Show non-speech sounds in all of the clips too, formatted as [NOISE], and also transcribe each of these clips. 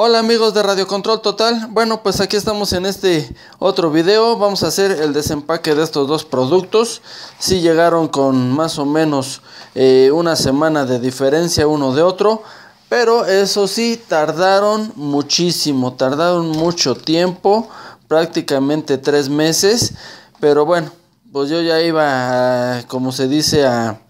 Hola amigos de Radio Control Total, bueno pues aquí estamos en este otro video, vamos a hacer el desempaque de estos dos productos, si llegaron con más o menos eh, una semana de diferencia uno de otro, pero eso sí tardaron muchísimo, tardaron mucho tiempo, prácticamente tres meses, pero bueno, pues yo ya iba, como se dice, a,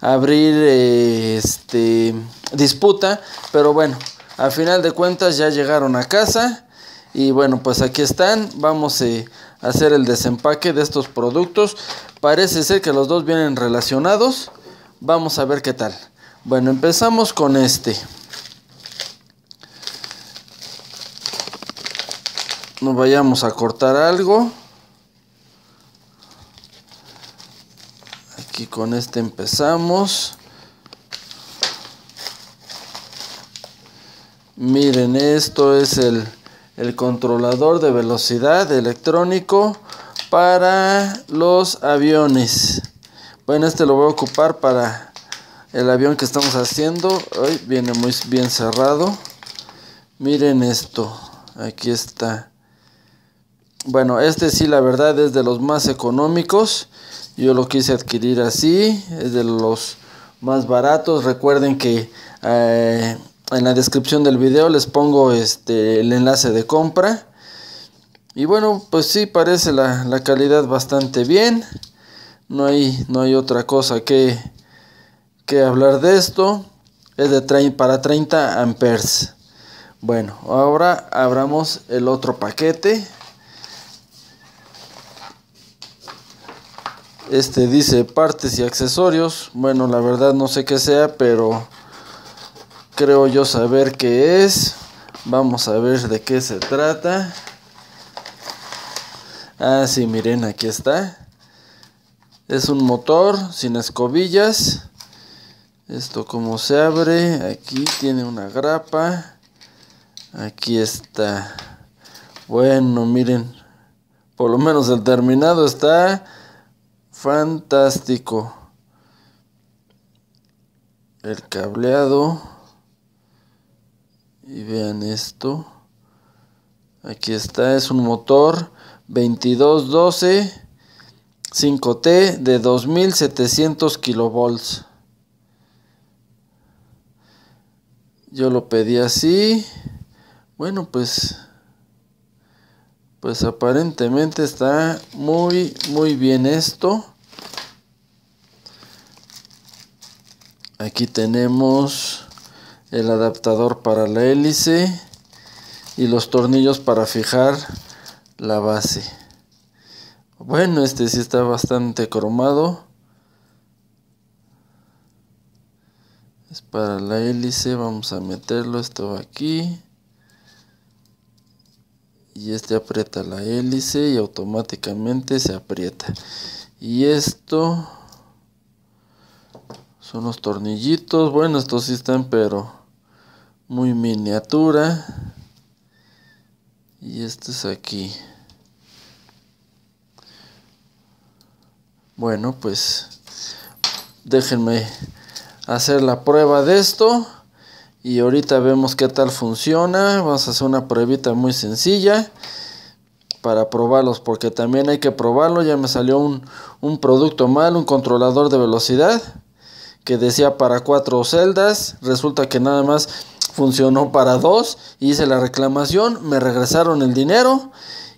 abrir eh, este disputa, pero bueno. Al final de cuentas ya llegaron a casa y bueno, pues aquí están. Vamos eh, a hacer el desempaque de estos productos. Parece ser que los dos vienen relacionados. Vamos a ver qué tal. Bueno, empezamos con este. Nos vayamos a cortar algo. Aquí con este empezamos. Miren, esto es el, el controlador de velocidad electrónico para los aviones. Bueno, este lo voy a ocupar para el avión que estamos haciendo. hoy viene muy bien cerrado. Miren esto. Aquí está. Bueno, este sí la verdad es de los más económicos. Yo lo quise adquirir así. Es de los más baratos. Recuerden que... Eh, en la descripción del video les pongo este, el enlace de compra. Y bueno, pues sí, parece la, calidad bastante bien. No hay, no hay otra cosa que, que hablar de esto. Es de para 30 amperes. Bueno, ahora abramos el otro paquete. Este dice partes y accesorios. Bueno, la verdad no sé qué sea, pero Creo yo saber qué es. Vamos a ver de qué se trata. Ah, sí, miren, aquí está. Es un motor sin escobillas. Esto como se abre. Aquí tiene una grapa. Aquí está. Bueno, miren. Por lo menos el terminado está fantástico. El cableado vean esto. Aquí está, es un motor 2212 5T de 2700 kilovolts. Yo lo pedí así. Bueno, pues pues aparentemente está muy muy bien esto. Aquí tenemos el adaptador para la hélice y los tornillos para fijar la base. Bueno, este sí está bastante cromado. Es para la hélice, vamos a meterlo esto aquí. Y este aprieta la hélice y automáticamente se aprieta. Y esto son los tornillitos. Bueno, estos sí están, pero muy miniatura y esto es aquí bueno pues déjenme hacer la prueba de esto y ahorita vemos qué tal funciona vamos a hacer una pruebita muy sencilla para probarlos porque también hay que probarlo ya me salió un, un producto mal un controlador de velocidad que decía para cuatro celdas resulta que nada más funcionó para dos, hice la reclamación, me regresaron el dinero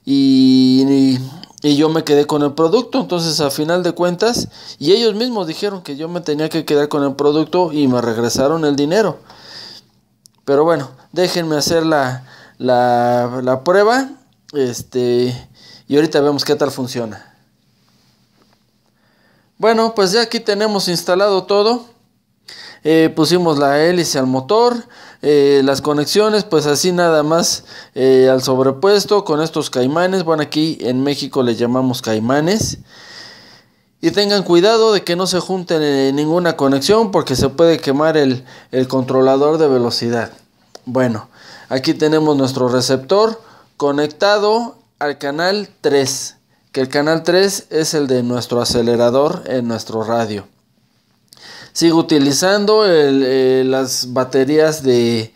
y, yo me quedé con el producto. Entonces, a final de cuentas, y ellos mismos dijeron que yo me tenía que quedar con el producto y me regresaron el dinero. Pero bueno, déjenme hacer la, la, la prueba este, y ahorita vemos qué tal funciona. Bueno, pues ya aquí tenemos instalado todo. Eh, pusimos la hélice al motor, eh, las conexiones, pues así nada más eh, al sobrepuesto con estos caimanes. Bueno, aquí en México le llamamos caimanes. Y tengan cuidado de que no se junten en eh, ninguna conexión porque se puede quemar el, el controlador de velocidad. Bueno, aquí tenemos nuestro receptor conectado al canal 3, que el canal 3 es el de nuestro acelerador en nuestro radio sigo utilizando eh, las baterías de,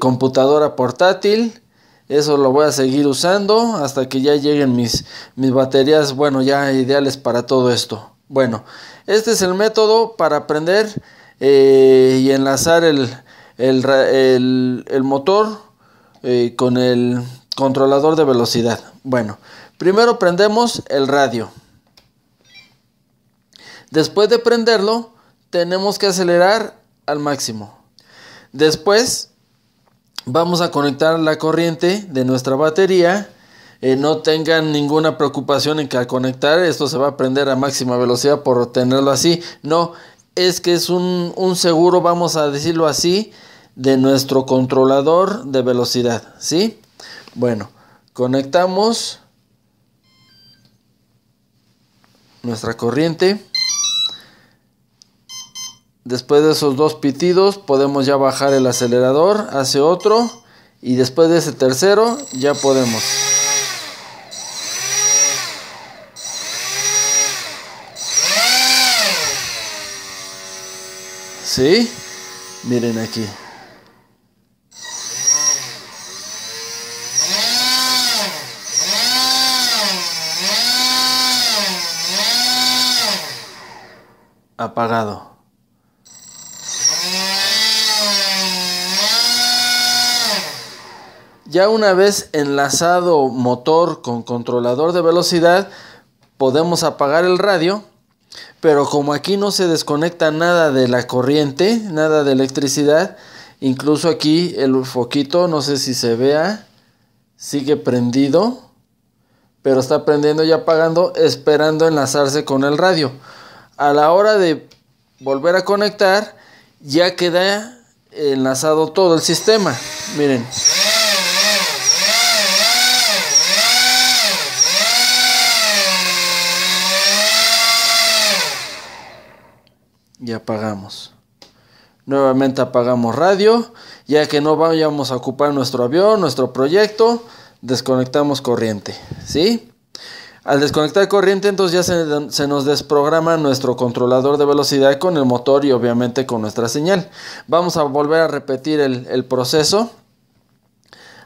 computadora portátil. Eso lo voy a seguir usando hasta que ya lleguen mis, mis baterías, bueno, ya ideales para todo esto. Bueno, este es el método para aprender eh, y enlazar el, motor eh, con el controlador de velocidad. Bueno, primero prendemos el radio. Después de prenderlo, tenemos que acelerar al máximo. Después vamos a conectar la corriente de nuestra batería. Eh, no tengan ninguna preocupación en que al conectar esto se va a prender a máxima velocidad por tenerlo así. No, es que es un, un seguro, vamos a decirlo así, de nuestro controlador de velocidad. ¿Sí? Bueno, conectamos nuestra corriente. Después de esos dos pitidos podemos ya bajar el acelerador, hace otro y después de ese tercero ya podemos. ¿Sí? Miren aquí. Apagado. Ya una vez enlazado motor con controlador de velocidad, podemos apagar el radio, pero como aquí no se desconecta nada de la corriente, nada de electricidad, incluso aquí el foquito, no sé si se vea, sigue prendido, pero está prendiendo y apagando, esperando enlazarse con el radio. A la hora de volver a conectar, ya queda enlazado todo el sistema. Miren. y apagamos. Nuevamente apagamos radio, ya que no vayamos a ocupar nuestro avión, nuestro proyecto, desconectamos corriente, ¿sí? Al desconectar corriente entonces ya se, nos desprograma nuestro controlador de velocidad con el motor y obviamente con nuestra señal. Vamos a volver a repetir el proceso,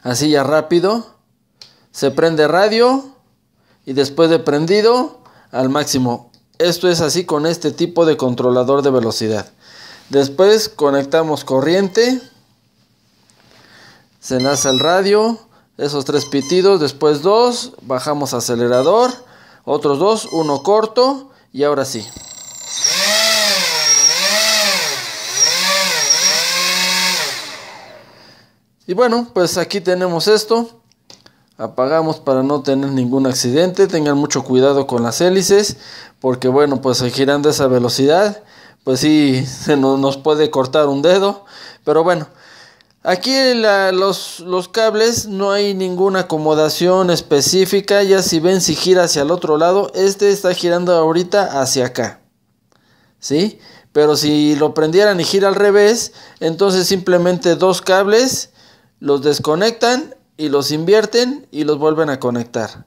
así ya rápido. Se prende radio y después de prendido al máximo esto es así con este tipo de controlador de velocidad. Después conectamos corriente. Se nace el radio. Esos tres pitidos. Después dos. Bajamos acelerador. Otros dos. Uno corto. Y ahora sí. Y bueno, pues aquí tenemos esto apagamos para no tener ningún accidente tengan mucho cuidado con las hélices porque bueno pues eh, girando a esa velocidad pues sí [LAUGHS] se nos, puede cortar un dedo pero bueno aquí los, los cables no hay ninguna acomodación específica ya si ven si gira hacia el otro lado este está girando ahorita hacia acá ¿sí? pero si lo prendieran y gira al revés entonces simplemente dos cables los desconectan y los invierten y los vuelven a conectar.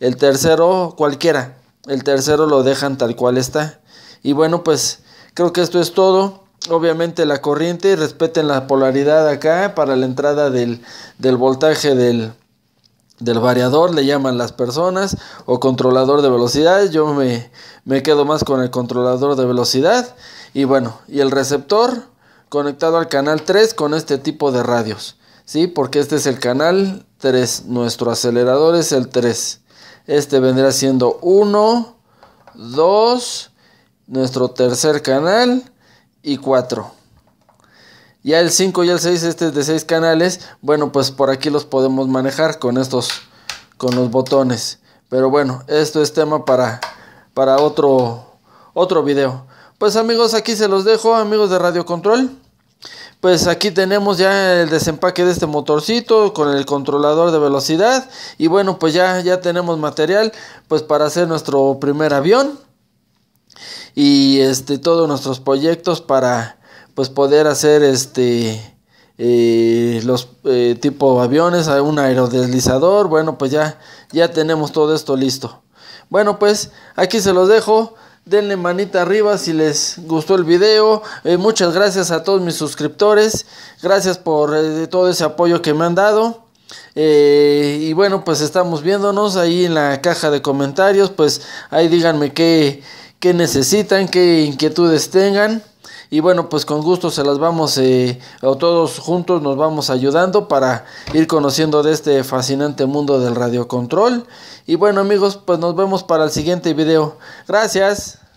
El tercero cualquiera, el tercero lo dejan tal cual está. Y bueno, pues creo que esto es todo. Obviamente la corriente, respeten la polaridad acá para la entrada del, voltaje del, del variador, le llaman las personas, o controlador de velocidad. Yo me, me, quedo más con el controlador de velocidad. Y bueno, y el receptor conectado al canal 3 con este tipo de radios. Porque este es el canal 3, nuestro acelerador es el 3. Este vendrá siendo 1, 2, nuestro tercer canal y 4. Ya el 5 y el 6, este es de 6 canales. Bueno, pues por aquí los podemos manejar con estos, con los botones. Pero bueno, esto es tema para, para otro, otro video. Pues amigos, aquí se los dejo, amigos de Radio Control. Pues aquí tenemos ya el desempaque de este motorcito con el controlador de velocidad y bueno pues ya, ya tenemos material pues para hacer nuestro primer avión y este todos nuestros proyectos para pues poder hacer este eh, los tipos eh, tipo aviones, eh, un aerodeslizador, bueno pues ya, ya tenemos todo esto listo. Bueno pues aquí se los dejo denle manita arriba si les gustó el video. Eh, muchas gracias a todos mis suscriptores. Gracias por eh, todo ese apoyo que me han dado. Eh, y bueno, pues estamos viéndonos ahí en la caja de comentarios. Pues ahí díganme qué, qué necesitan, qué inquietudes tengan. Y bueno, pues con gusto se las vamos, eh, o todos juntos nos vamos ayudando para ir conociendo de este fascinante mundo del radiocontrol. Y bueno amigos, pues nos vemos para el siguiente video. Gracias.